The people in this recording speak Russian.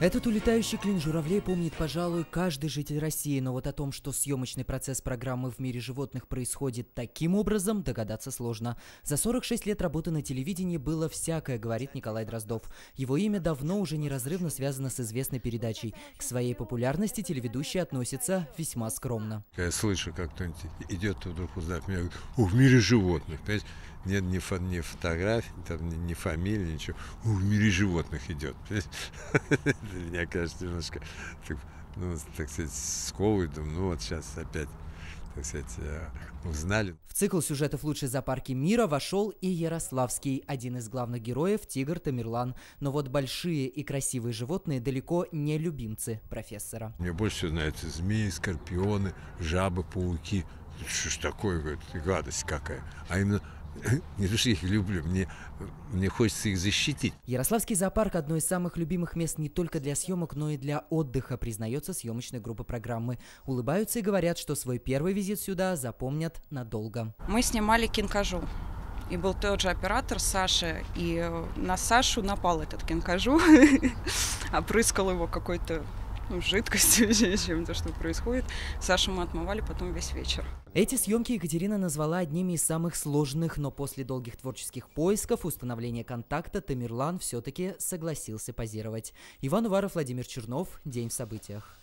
Этот улетающий клин журавлей помнит, пожалуй, каждый житель России, но вот о том, что съемочный процесс программы «В мире животных» происходит таким образом, догадаться сложно. За 46 лет работы на телевидении было всякое, говорит Николай Дроздов. Его имя давно уже неразрывно связано с известной передачей. К своей популярности телеведущий относится весьма скромно. Я слышу, как кто-нибудь идет, а вдруг узнает меня, говорит, «О, в мире животных». Понимаете? нет ни, фо, ни фотографий, там, ни, ни фамилии, ничего. У, в мире животных идет. мне кажется немножко, так, ну, так сказать, сковывает. Думаю, ну вот сейчас опять так сказать, э, ну, узнали. В цикл сюжетов «Лучшие зоопарки мира» вошел и Ярославский, один из главных героев – тигр Тамерлан. Но вот большие и красивые животные далеко не любимцы профессора. Мне больше всего нравятся змеи, скорпионы, жабы, пауки. Что ж такое, говорит, гадость какая. А именно не то, что я их люблю, мне, мне хочется их защитить. Ярославский зоопарк – одно из самых любимых мест не только для съемок, но и для отдыха, признается съемочная группа программы. Улыбаются и говорят, что свой первый визит сюда запомнят надолго. Мы снимали кинкажу. И был тот же оператор Саша, и на Сашу напал этот кинкажу, опрыскал его какой-то ну, жидкостью, чем то, что происходит. Саша мы отмывали потом весь вечер. Эти съемки Екатерина назвала одними из самых сложных, но после долгих творческих поисков, установления контакта, Тамерлан все-таки согласился позировать. Иван Уваров, Владимир Чернов. День в событиях.